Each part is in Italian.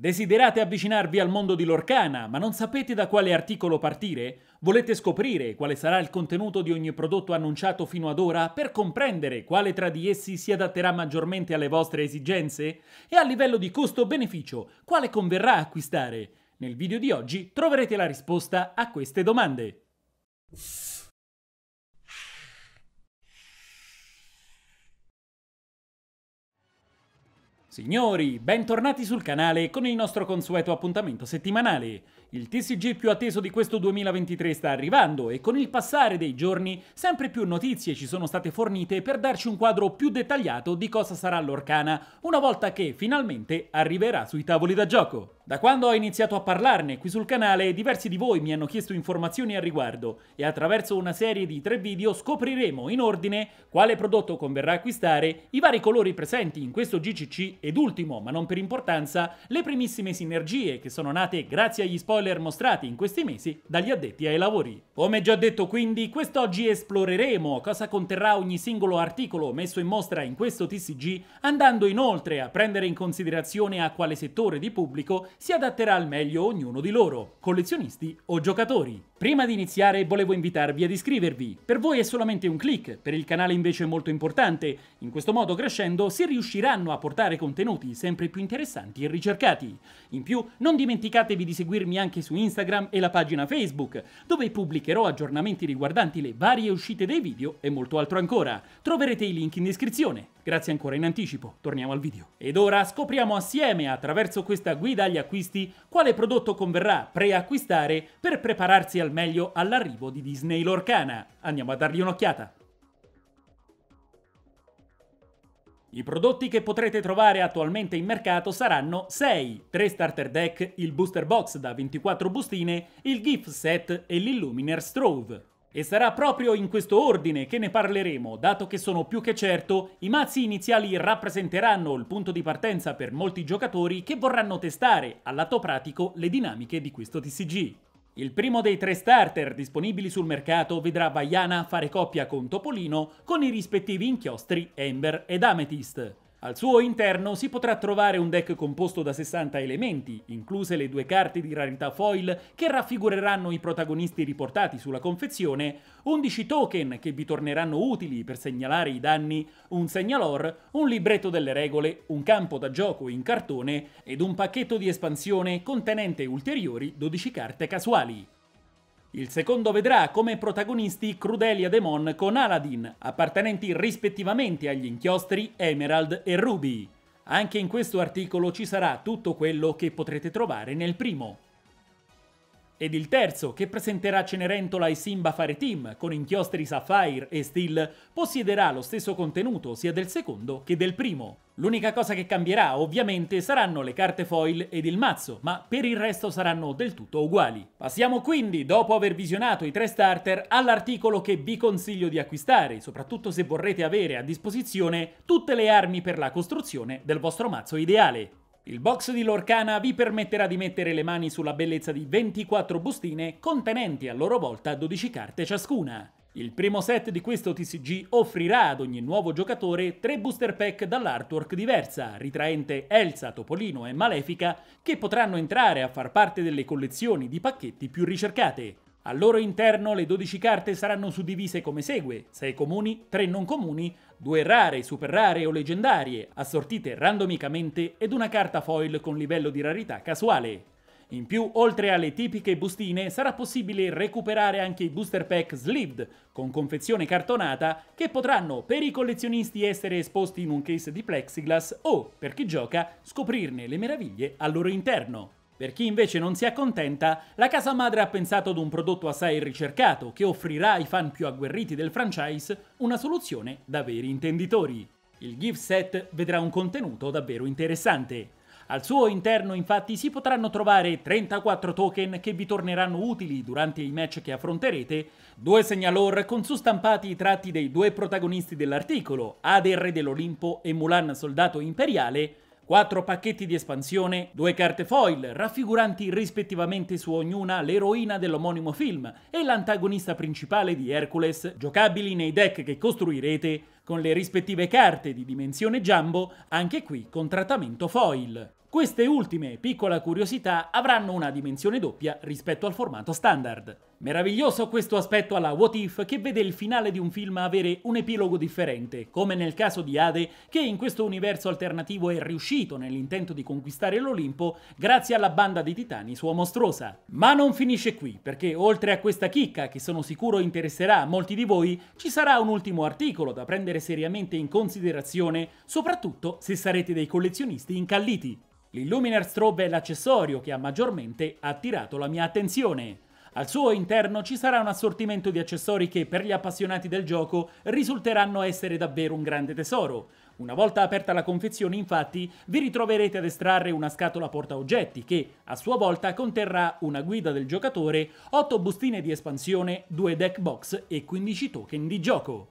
Desiderate avvicinarvi al mondo di Lorcana, ma non sapete da quale articolo partire? Volete scoprire quale sarà il contenuto di ogni prodotto annunciato fino ad ora per comprendere quale tra di essi si adatterà maggiormente alle vostre esigenze? E a livello di costo-beneficio, quale converrà acquistare? Nel video di oggi troverete la risposta a queste domande. Signori, bentornati sul canale con il nostro consueto appuntamento settimanale. Il TCG più atteso di questo 2023 sta arrivando e con il passare dei giorni sempre più notizie ci sono state fornite per darci un quadro più dettagliato di cosa sarà l'Orcana una volta che finalmente arriverà sui tavoli da gioco. Da quando ho iniziato a parlarne qui sul canale, diversi di voi mi hanno chiesto informazioni al riguardo e attraverso una serie di tre video scopriremo in ordine quale prodotto converrà acquistare, i vari colori presenti in questo GCC ed ultimo, ma non per importanza, le primissime sinergie che sono nate grazie agli spoiler mostrati in questi mesi dagli addetti ai lavori. Come già detto quindi, quest'oggi esploreremo cosa conterrà ogni singolo articolo messo in mostra in questo TCG, andando inoltre a prendere in considerazione a quale settore di pubblico si adatterà al meglio ognuno di loro, collezionisti o giocatori. Prima di iniziare volevo invitarvi ad iscrivervi. Per voi è solamente un click, per il canale invece è molto importante. In questo modo crescendo si riusciranno a portare contenuti sempre più interessanti e ricercati. In più non dimenticatevi di seguirmi anche su Instagram e la pagina Facebook, dove pubblicherò aggiornamenti riguardanti le varie uscite dei video e molto altro ancora. Troverete i link in descrizione. Grazie ancora in anticipo, torniamo al video. Ed ora scopriamo assieme, attraverso questa guida agli acquisti, quale prodotto converrà preacquistare per prepararsi al al meglio all'arrivo di Disney Lorcana. Andiamo a dargli un'occhiata. I prodotti che potrete trovare attualmente in mercato saranno 6, 3 starter deck, il booster box da 24 bustine, il gift set e l'illuminer strove. E sarà proprio in questo ordine che ne parleremo, dato che sono più che certo i mazzi iniziali rappresenteranno il punto di partenza per molti giocatori che vorranno testare, a lato pratico, le dinamiche di questo TCG. Il primo dei tre starter disponibili sul mercato vedrà Vaiana fare coppia con Topolino con i rispettivi inchiostri Ember ed Amethyst. Al suo interno si potrà trovare un deck composto da 60 elementi, incluse le due carte di rarità foil che raffigureranno i protagonisti riportati sulla confezione, 11 token che vi torneranno utili per segnalare i danni, un segnalor, un libretto delle regole, un campo da gioco in cartone ed un pacchetto di espansione contenente ulteriori 12 carte casuali. Il secondo vedrà come protagonisti Crudelia Demon con Aladdin, appartenenti rispettivamente agli inchiostri Emerald e Ruby. Anche in questo articolo ci sarà tutto quello che potrete trovare nel primo. Ed il terzo, che presenterà Cenerentola e Simba fare team con inchiostri Sapphire e Steel, possiederà lo stesso contenuto sia del secondo che del primo. L'unica cosa che cambierà ovviamente saranno le carte foil ed il mazzo, ma per il resto saranno del tutto uguali. Passiamo quindi, dopo aver visionato i tre starter, all'articolo che vi consiglio di acquistare, soprattutto se vorrete avere a disposizione tutte le armi per la costruzione del vostro mazzo ideale. Il box di Lorcana vi permetterà di mettere le mani sulla bellezza di 24 bustine contenenti a loro volta 12 carte ciascuna. Il primo set di questo TCG offrirà ad ogni nuovo giocatore tre booster pack dall'artwork diversa, ritraente Elsa, Topolino e Malefica, che potranno entrare a far parte delle collezioni di pacchetti più ricercate. Al loro interno le 12 carte saranno suddivise come segue, 6 comuni, 3 non comuni, 2 rare, super rare o leggendarie, assortite randomicamente ed una carta foil con livello di rarità casuale. In più, oltre alle tipiche bustine, sarà possibile recuperare anche i booster pack sleeved, con confezione cartonata, che potranno per i collezionisti essere esposti in un case di plexiglass o, per chi gioca, scoprirne le meraviglie al loro interno. Per chi invece non si accontenta, la casa madre ha pensato ad un prodotto assai ricercato che offrirà ai fan più agguerriti del franchise una soluzione da veri intenditori. Il gift set vedrà un contenuto davvero interessante. Al suo interno infatti si potranno trovare 34 token che vi torneranno utili durante i match che affronterete, due segnalor con su stampati i tratti dei due protagonisti dell'articolo, Ader Re dell'Olimpo e Mulan Soldato Imperiale, quattro pacchetti di espansione, due carte foil, raffiguranti rispettivamente su ognuna l'eroina dell'omonimo film e l'antagonista principale di Hercules, giocabili nei deck che costruirete con le rispettive carte di dimensione jumbo, anche qui con trattamento foil. Queste ultime, piccola curiosità, avranno una dimensione doppia rispetto al formato standard. Meraviglioso questo aspetto alla What If che vede il finale di un film avere un epilogo differente, come nel caso di Ade che in questo universo alternativo è riuscito nell'intento di conquistare l'Olimpo grazie alla banda di titani sua mostruosa. Ma non finisce qui, perché oltre a questa chicca che sono sicuro interesserà a molti di voi, ci sarà un ultimo articolo da prendere seriamente in considerazione, soprattutto se sarete dei collezionisti incalliti. L'Illuminer Strobe è l'accessorio che ha maggiormente attirato la mia attenzione. Al suo interno ci sarà un assortimento di accessori che per gli appassionati del gioco risulteranno essere davvero un grande tesoro. Una volta aperta la confezione, infatti, vi ritroverete ad estrarre una scatola porta oggetti che, a sua volta, conterrà una guida del giocatore, 8 bustine di espansione, 2 deck box e 15 token di gioco.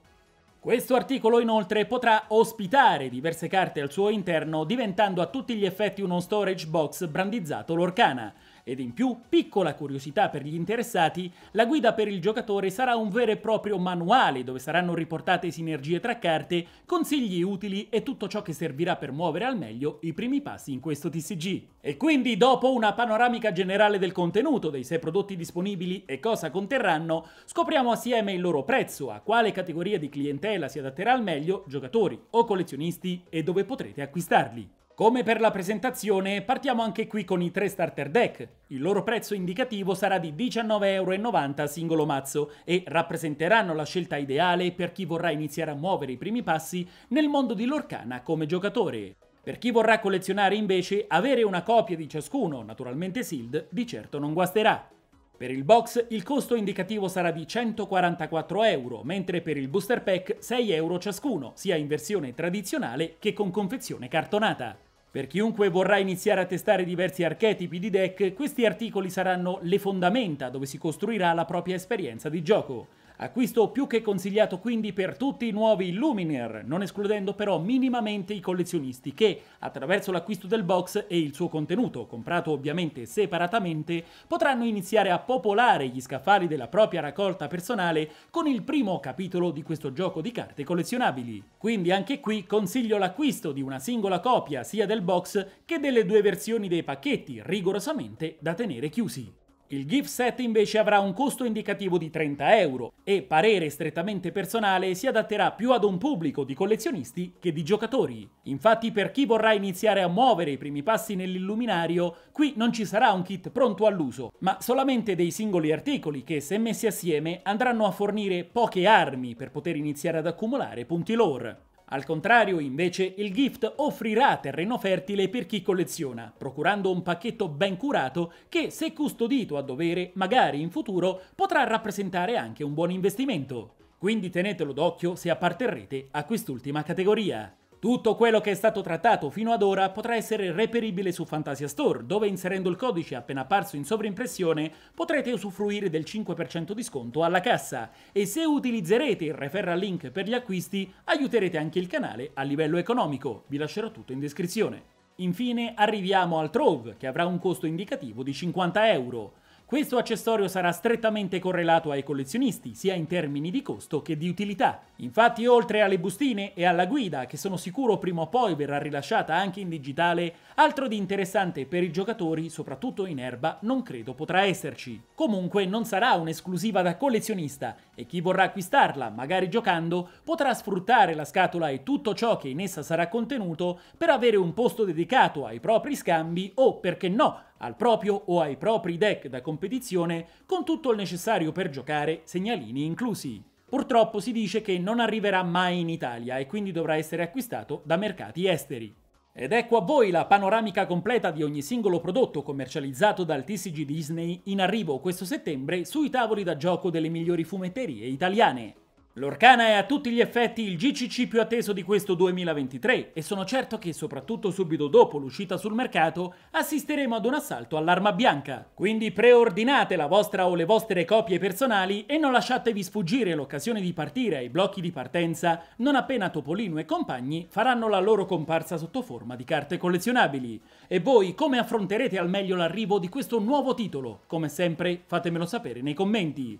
Questo articolo inoltre potrà ospitare diverse carte al suo interno diventando a tutti gli effetti uno storage box brandizzato Lorcana. Ed in più, piccola curiosità per gli interessati, la guida per il giocatore sarà un vero e proprio manuale dove saranno riportate sinergie tra carte, consigli utili e tutto ciò che servirà per muovere al meglio i primi passi in questo TCG. E quindi dopo una panoramica generale del contenuto, dei sei prodotti disponibili e cosa conterranno, scopriamo assieme il loro prezzo, a quale categoria di clientela si adatterà al meglio, giocatori o collezionisti e dove potrete acquistarli. Come per la presentazione, partiamo anche qui con i tre starter deck. Il loro prezzo indicativo sarà di 19,90€ a singolo mazzo e rappresenteranno la scelta ideale per chi vorrà iniziare a muovere i primi passi nel mondo di Lorcana come giocatore. Per chi vorrà collezionare invece, avere una copia di ciascuno, naturalmente sealed, di certo non guasterà. Per il box il costo indicativo sarà di 144 euro, mentre per il booster pack 6 euro ciascuno, sia in versione tradizionale che con confezione cartonata. Per chiunque vorrà iniziare a testare diversi archetipi di deck, questi articoli saranno le fondamenta dove si costruirà la propria esperienza di gioco. Acquisto più che consigliato quindi per tutti i nuovi Luminer, non escludendo però minimamente i collezionisti che, attraverso l'acquisto del box e il suo contenuto, comprato ovviamente separatamente, potranno iniziare a popolare gli scaffali della propria raccolta personale con il primo capitolo di questo gioco di carte collezionabili. Quindi anche qui consiglio l'acquisto di una singola copia sia del box che delle due versioni dei pacchetti, rigorosamente da tenere chiusi. Il gift set invece avrà un costo indicativo di 30 euro e parere strettamente personale si adatterà più ad un pubblico di collezionisti che di giocatori. Infatti per chi vorrà iniziare a muovere i primi passi nell'illuminario, qui non ci sarà un kit pronto all'uso, ma solamente dei singoli articoli che se messi assieme andranno a fornire poche armi per poter iniziare ad accumulare punti lore. Al contrario, invece, il gift offrirà terreno fertile per chi colleziona, procurando un pacchetto ben curato che, se custodito a dovere, magari in futuro potrà rappresentare anche un buon investimento. Quindi tenetelo d'occhio se apparterrete a quest'ultima categoria. Tutto quello che è stato trattato fino ad ora potrà essere reperibile su Fantasia Store, dove inserendo il codice appena apparso in sovrimpressione potrete usufruire del 5% di sconto alla cassa e se utilizzerete il referral link per gli acquisti aiuterete anche il canale a livello economico, vi lascerò tutto in descrizione. Infine arriviamo al Trove, che avrà un costo indicativo di 50 euro. Questo accessorio sarà strettamente correlato ai collezionisti, sia in termini di costo che di utilità. Infatti, oltre alle bustine e alla guida, che sono sicuro prima o poi verrà rilasciata anche in digitale, altro di interessante per i giocatori, soprattutto in erba, non credo potrà esserci. Comunque non sarà un'esclusiva da collezionista e chi vorrà acquistarla, magari giocando, potrà sfruttare la scatola e tutto ciò che in essa sarà contenuto per avere un posto dedicato ai propri scambi o, perché no, al proprio o ai propri deck da competizione con tutto il necessario per giocare, segnalini inclusi. Purtroppo si dice che non arriverà mai in Italia e quindi dovrà essere acquistato da mercati esteri. Ed ecco a voi la panoramica completa di ogni singolo prodotto commercializzato dal TCG Disney in arrivo questo settembre sui tavoli da gioco delle migliori fumetterie italiane. L'Orcana è a tutti gli effetti il GCC più atteso di questo 2023 e sono certo che soprattutto subito dopo l'uscita sul mercato assisteremo ad un assalto all'arma bianca. Quindi preordinate la vostra o le vostre copie personali e non lasciatevi sfuggire l'occasione di partire ai blocchi di partenza non appena Topolino e compagni faranno la loro comparsa sotto forma di carte collezionabili. E voi come affronterete al meglio l'arrivo di questo nuovo titolo? Come sempre fatemelo sapere nei commenti.